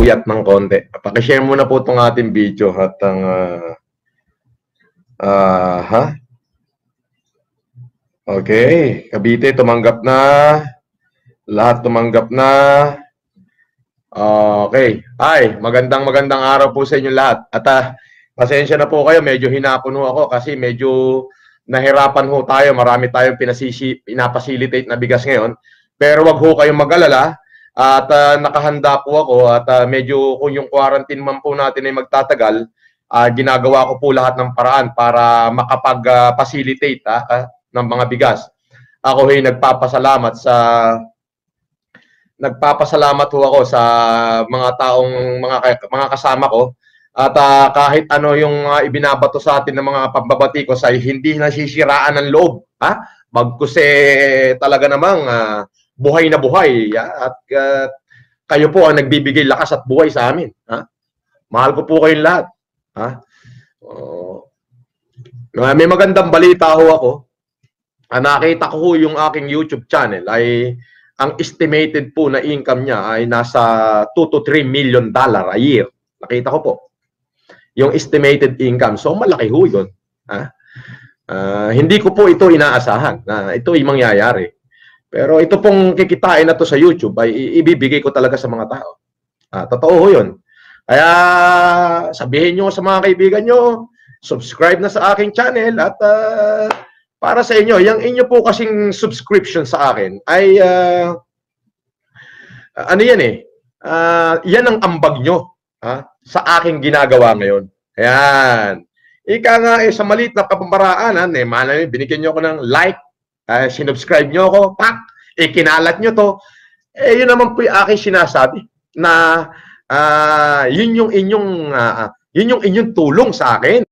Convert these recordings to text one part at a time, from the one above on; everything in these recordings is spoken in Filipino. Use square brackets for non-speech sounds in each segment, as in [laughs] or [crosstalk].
napuyat ng konti. Pakishare muna po itong ating video at ang... Uh, uh, ha? Okay, Cavite tumanggap na. Lahat tumanggap na. Okay. Ay, magandang magandang araw po sa inyo lahat. At uh, pasensya na po kayo, medyo hinapon ho ako kasi medyo nahirapan ho tayo. Marami tayong pinasisi, pinapasilitate na bigas ngayon. Pero wag ho kayong mag-alala at uh, nakahanda po ako at uh, medyo kung yung quarantine man po natin ay magtatagal, uh, ginagawa ko po lahat ng paraan para makapag-facilitate uh, uh, ng mga bigas. Ako ay nagpapasalamat sa nagpapasalamat po ako sa mga taong mga mga kasama ko at uh, kahit ano yung uh, ibinabato sa atin ng mga pambabati ko sa hindi nasisiraan ng loob ha bagkus eh talaga namang uh, buhay na buhay at uh, kayo po ang nagbibigay lakas at buhay sa amin. Ha? Mahal ko po kayong lahat. Ha? Uh, may magandang balita ho ako. Ah, nakita ko ho yung aking YouTube channel ay ang estimated po na income niya ay nasa 2 to 3 million dollar a year. Nakita ko po. Yung estimated income. So malaki ho yun. Ha? Uh, hindi ko po ito inaasahan na ito'y mangyayari. Pero ito pong kikitain na to sa YouTube ay ibibigay ko talaga sa mga tao. Ah, totoo ho yun. Kaya sabihin niyo sa mga kaibigan niyo, subscribe na sa aking channel at uh, para sa inyo, yung inyo po kasing subscription sa akin ay uh, ano yan eh, uh, yan ang ambag niyo, ha, sa aking ginagawa ngayon. Ayan. Ika nga eh, sa maliit na pamamaraanan, eh, malay, binigyan niyo ako ng like, uh, sinubscribe nyo ako, pak, ikinalat nyo to. Eh, yun naman po yung aking sinasabi na uh, yun yung inyong uh, yun yung inyong tulong sa akin.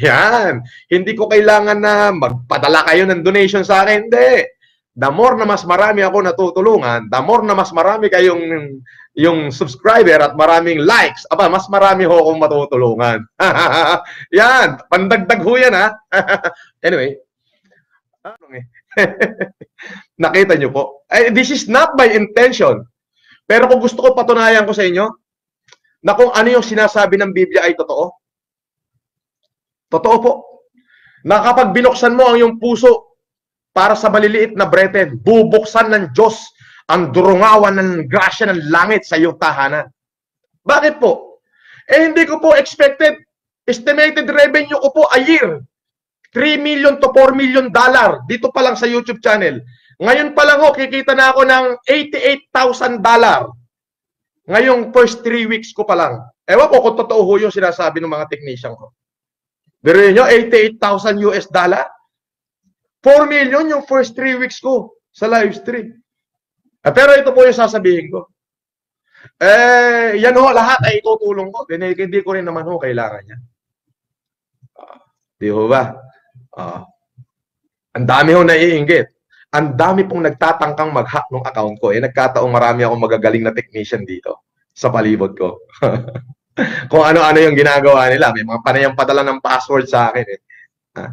Yan. Hindi ko kailangan na magpadala kayo ng donation sa akin. Hindi. The more na mas marami ako natutulungan, the more na mas marami kayong yung subscriber at maraming likes, aba, mas marami ho akong matutulungan. [laughs] yan. Pandagdag ho yan, ha? [laughs] anyway, eh? [laughs] Nakita nyo po. Eh, this is not by intention. Pero kung gusto ko patunayan ko sa inyo na kung ano yung sinasabi ng Biblia ay totoo. Totoo po. Na kapag binuksan mo ang iyong puso para sa maliliit na breten, bubuksan ng Diyos ang durungawan ng grasya ng langit sa iyong tahanan. Bakit po? Eh hindi ko po expected. Estimated revenue ko po a year 3 million to 4 million dollar dito pa lang sa YouTube channel. Ngayon pa lang ho, kikita na ako ng 88,000 dollar. Ngayong first 3 weeks ko pa lang. Ewan ko kung totoo ho yung sinasabi ng mga technician ko. Biruin nyo, 88,000 US dollar? 4 million yung first 3 weeks ko sa live stream. Ah, pero ito po yung sasabihin ko. Eh, yan ho, lahat ay itutulong ko. Hindi, hindi ko rin naman ho kailangan yan. Ah, di ho ba? Uh, ang dami ho naiinggit. Ang dami pong nagtatangkang mag-hack ng account ko. Eh, nagkataong marami akong magagaling na technician dito sa palibot ko. [laughs] Kung ano-ano yung ginagawa nila. May mga panayang padala ng password sa akin. Eh. Ha? Ah.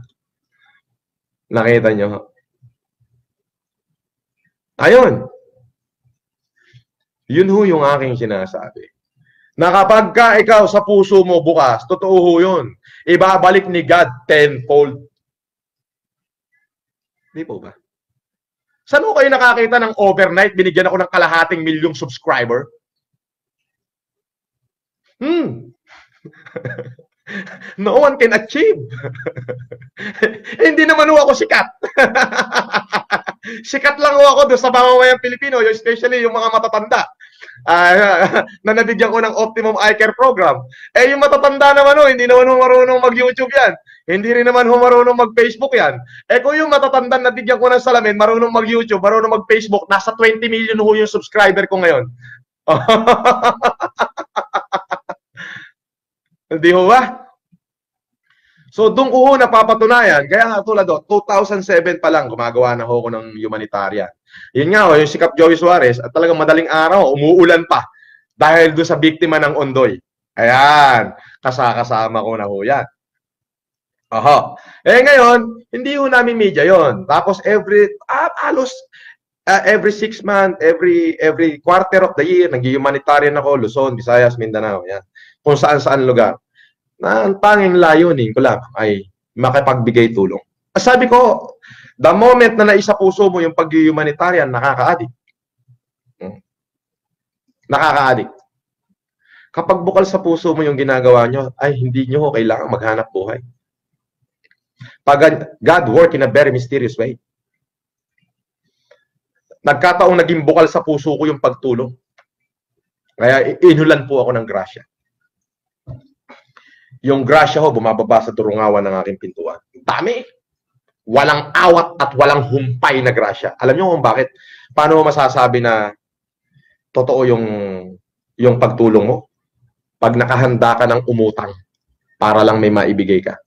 Nakita nyo. Ayun. Yun ho yung aking sinasabi. Na kapag ka ikaw sa puso mo bukas, totoo ho yun. Ibabalik ni God tenfold Di po ba? Saan ko kayo nakakita ng overnight, binigyan ako ng kalahating milyong subscriber? Hmm. [laughs] no one can achieve. eh, [laughs] hindi naman ho ako sikat. [laughs] sikat lang ho ako doon sa mamamayang Pilipino, especially yung mga matatanda uh, [laughs] na nabigyan ko ng Optimum Eye Care Program. Eh, yung matatanda naman ho, oh, hindi naman marunong mag-YouTube yan. Hindi rin naman ho marunong mag-Facebook yan. Eh, kung yung matatanda nabigyan ko ng salamin, marunong mag-YouTube, marunong mag-Facebook, nasa 20 million ho yung subscriber ko ngayon. [laughs] hindi ho ba? So doon ko ho napapatunayan, gaya nga tulad do, 2007 pa lang gumagawa na ho ako ng humanitarian. Yun nga ho, yung sikap Joey Suarez, at talagang madaling araw, umuulan pa dahil do sa biktima ng Ondoy. Ayan, kasakasama ko na ho yan. Aha. Eh ngayon, hindi ho namin media yon. Tapos every, ah, alos, uh, ah, every six months, every every quarter of the year, nag-humanitarian ako, Luzon, Visayas, Mindanao, yan. Kung saan-saan lugar na ang tanging layunin ko lamang ay makapagbigay tulong. Sabi ko, the moment na naisa puso mo yung pag-humanitarian, nakaka-addict. Hmm. Nakaka-addict. Kapag bukal sa puso mo yung ginagawa nyo, ay hindi nyo kailangan maghanap buhay. Pag God work in a very mysterious way. Nagkataong naging bukal sa puso ko yung pagtulong. Kaya inulan po ako ng grasya. Yung grasya ho, bumababa sa turungawan ng aking pintuan. Dami! Walang awat at walang humpay na grasya. Alam niyo kung bakit? Paano mo masasabi na totoo yung, yung pagtulong mo? Pag nakahanda ka ng umutang para lang may maibigay ka.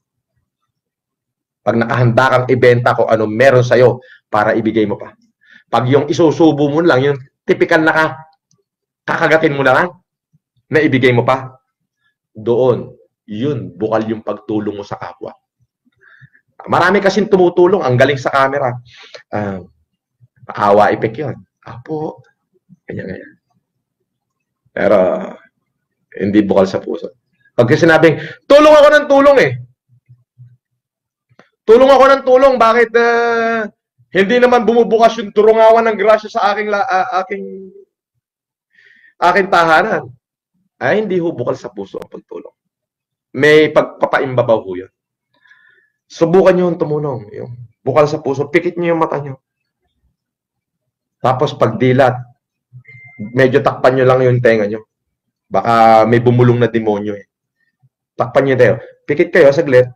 Pag nakahanda kang ibenta ko ano meron sa'yo para ibigay mo pa. Pag yung isusubo mo lang, yung tipikal na ka, kakagatin mo na lang, na ibigay mo pa. Doon, yun, bukal yung pagtulong mo sa kapwa. Marami kasing tumutulong, ang galing sa camera. Uh, ah, awa effect yun. Apo, ganyan, ganyan. Pero, hindi bukal sa puso. Pag sinabing, tulong ako ng tulong eh. Tulong ako ng tulong, bakit uh, hindi naman bumubukas yung turungawan ng grasya sa aking, uh, aking, aking tahanan? Ay, hindi ho bukal sa puso ang pagtulong may pagpapaimbabaw ho yun. Subukan nyo yung tumulong. Yung bukal sa puso, pikit nyo yung mata nyo. Tapos pagdilat, medyo takpan nyo lang yung tenga nyo. Baka may bumulong na demonyo eh. Takpan nyo yung tenga. Pikit kayo, saglit.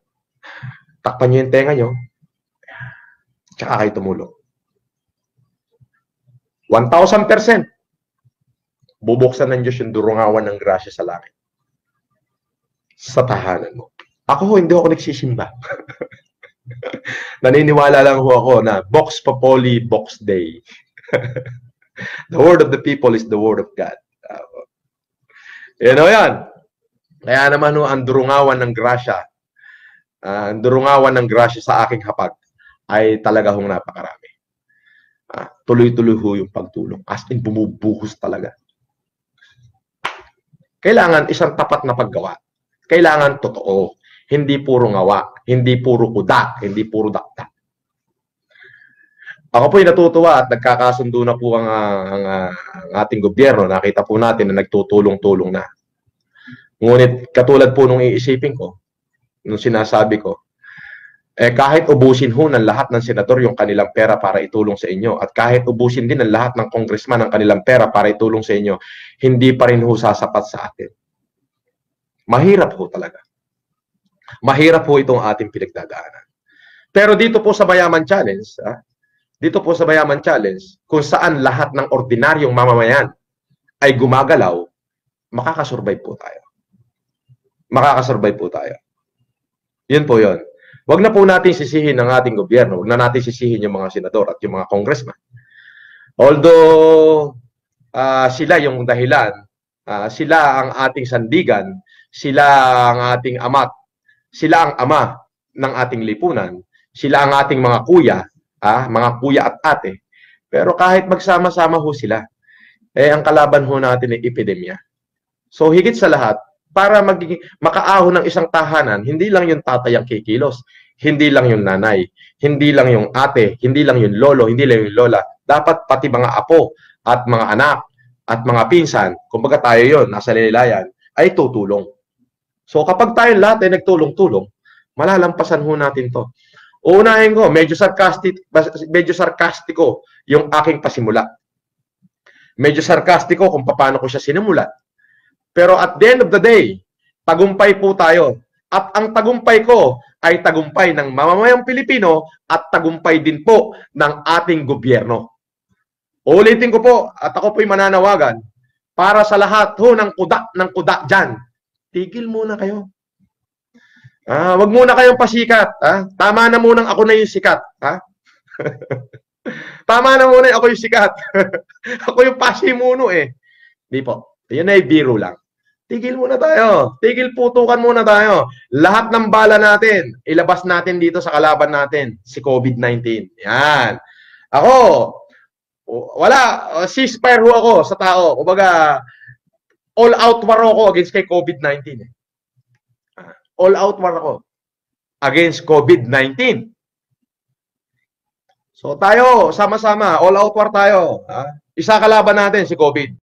Takpan nyo yung tenga nyo. Tsaka kayo tumulong. 1,000%. Bubuksan ng Diyos yung durungawan ng grasya sa langit sa tahanan mo. Ako ho, hindi ako nagsisimba. [laughs] Naniniwala lang ho ako na box popoli, box day. [laughs] the word of the people is the word of God. Uh, you yan. Kaya naman ho, ang durungawan ng grasya, uh, ang durungawan ng grasya sa aking hapag ay talaga hong napakarami. Uh, tuloy-tuloy ho yung pagtulong. As in, bumubuhos talaga. Kailangan isang tapat na paggawa kailangan totoo. Hindi puro ngawa, hindi puro kuda, hindi puro dakta. Ako po'y natutuwa at nagkakasundo na po ang, ang, ang ating gobyerno. Nakita po natin na nagtutulong-tulong na. Ngunit katulad po nung iisipin ko, nung sinasabi ko, eh kahit ubusin ho ng lahat ng senador yung kanilang pera para itulong sa inyo at kahit ubusin din ng lahat ng kongresman ang kanilang pera para itulong sa inyo, hindi pa rin ho sasapat sa atin. Mahirap ho talaga. Mahirap ho itong ating pinagdadaanan. Pero dito po sa Mayaman Challenge, ah, dito po sa Mayaman Challenge, kung saan lahat ng ordinaryong mamamayan ay gumagalaw, makakasurvive po tayo. Makakasurvive po tayo. Yun po yun. Huwag na po natin sisihin ang ating gobyerno. Huwag na natin sisihin yung mga senador at yung mga congressman. Although uh, sila yung dahilan, uh, sila ang ating sandigan sila ang ating amat. Sila ang ama ng ating lipunan. Sila ang ating mga kuya, ah, mga kuya at ate. Pero kahit magsama-sama ho sila, eh ang kalaban ho natin ay epidemya. So higit sa lahat, para magiging, makaahon ng isang tahanan, hindi lang yung tatay ang kikilos, hindi lang yung nanay, hindi lang yung ate, hindi lang yung lolo, hindi lang yung lola. Dapat pati mga apo at mga anak at mga pinsan, kumbaga tayo yon nasa lilayan, ay tutulong. So kapag tayo lahat ay nagtulong-tulong, malalampasan ho natin to. Uunahin ko, medyo sarcastic, medyo sarcastiko yung aking pasimula. Medyo sarcastiko kung paano ko siya sinimulat. Pero at the end of the day, tagumpay po tayo. At ang tagumpay ko ay tagumpay ng mamamayang Pilipino at tagumpay din po ng ating gobyerno. Ulitin ko po at ako po'y mananawagan para sa lahat ho ng kuda ng kuda dyan tigil muna kayo. Ah, wag muna kayong pasikat, ha? Tama na muna ako na yung sikat, ha? [laughs] Tama na muna ako yung sikat. [laughs] ako yung pasimuno eh. Hindi po. Yun ay biro lang. Tigil muna tayo. Tigil putukan muna tayo. Lahat ng bala natin, ilabas natin dito sa kalaban natin, si COVID-19. Yan. Ako, wala, ceasefire ho ako sa tao. Kumbaga, all out war ako against kay COVID-19. Eh. Ah, all out war ako against COVID-19. So tayo, sama-sama, all out war tayo. Ha? Ah. Isa kalaban natin si COVID.